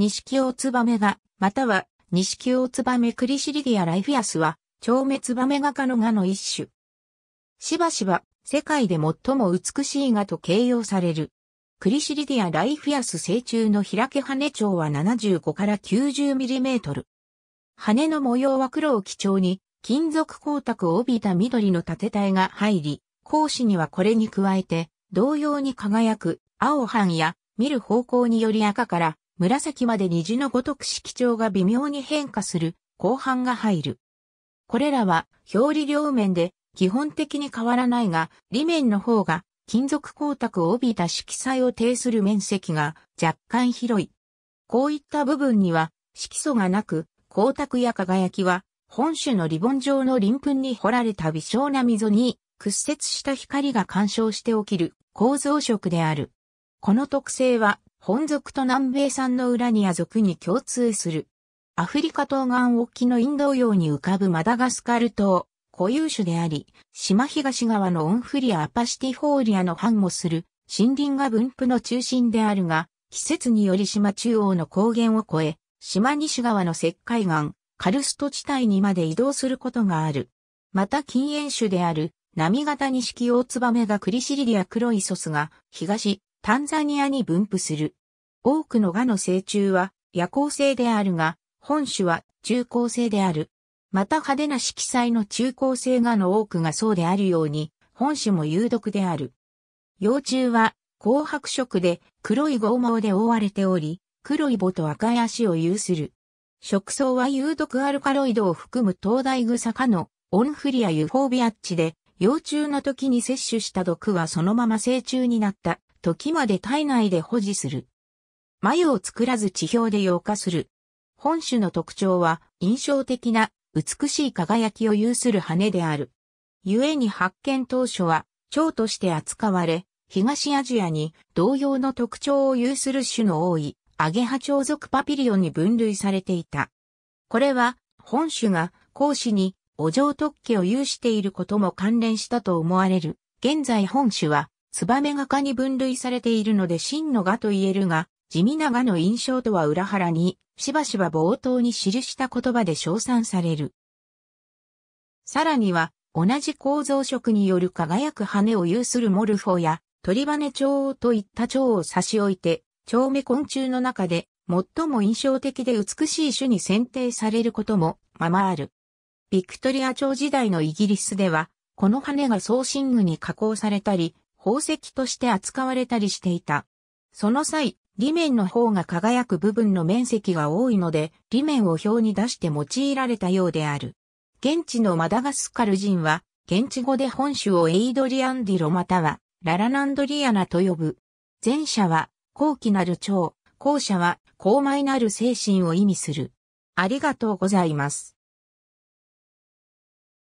錦オツバメが、または、錦オツバメクリシリディアライフィアスは、蝶滅ツバメガ科のガの一種。しばしば、世界で最も美しいガと形容される。クリシリディアライフィアス成虫の開け羽長は75から90ミリメートル。羽の模様は黒を基調に、金属光沢を帯びた緑の縦体が入り、講師にはこれに加えて、同様に輝く青斑や見る方向により赤から紫まで虹のごとく色調が微妙に変化する後半が入る。これらは表裏両面で基本的に変わらないが、裏面の方が金属光沢を帯びた色彩を呈する面積が若干広い。こういった部分には色素がなく、光沢や輝きは本種のリボン状の鱗粉に掘られた微小な溝に屈折した光が干渉して起きる構造色である。この特性は本属と南米産のウラニア属に共通する。アフリカ東岸沖のインド洋に浮かぶマダガスカル島、固有種であり、島東側のオンフリア・アパシティフォーリアの繁茂する森林が分布の中心であるが、季節により島中央の高原を越え、島西側の石灰岩、カルスト地帯にまで移動することがある。また禁煙種である、波型錦大ツバメがクリシリディアロイソスが、東、タンザニアに分布する。多くのガの成虫は夜行性であるが、本種は中高性である。また派手な色彩の中高性ガの多くがそうであるように、本種も有毒である。幼虫は紅白色で黒い剛毛で覆われており、黒い母と赤い足を有する。食草は有毒アルカロイドを含む東大草科のオンフリアユフォービアッチで、幼虫の時に摂取した毒はそのまま成虫になった時まで体内で保持する。眉を作らず地表で溶化する。本種の特徴は印象的な美しい輝きを有する羽である。故に発見当初は蝶として扱われ、東アジアに同様の特徴を有する種の多いアゲハ蝶族パピリオンに分類されていた。これは本種が講師にお嬢特許を有していることも関連したと思われる。現在本種はツバメ画科に分類されているので真の画と言えるが、地味な画の印象とは裏腹に、しばしば冒頭に記した言葉で称賛される。さらには、同じ構造色による輝く羽を有するモルフォや、鳥羽蝶といった蝶を差し置いて、蝶目昆虫の中で最も印象的で美しい種に選定されることもままある。ビクトリア朝時代のイギリスでは、この羽が送信具に加工されたり、宝石として扱われたりしていた。その際、裏面の方が輝く部分の面積が多いので、裏面を表に出して用いられたようである。現地のマダガスカル人は、現地語で本種をエイドリアンディロまたは、ララナンドリアナと呼ぶ。前者は、高貴なる蝶、後者は、高邁なる精神を意味する。ありがとうございます。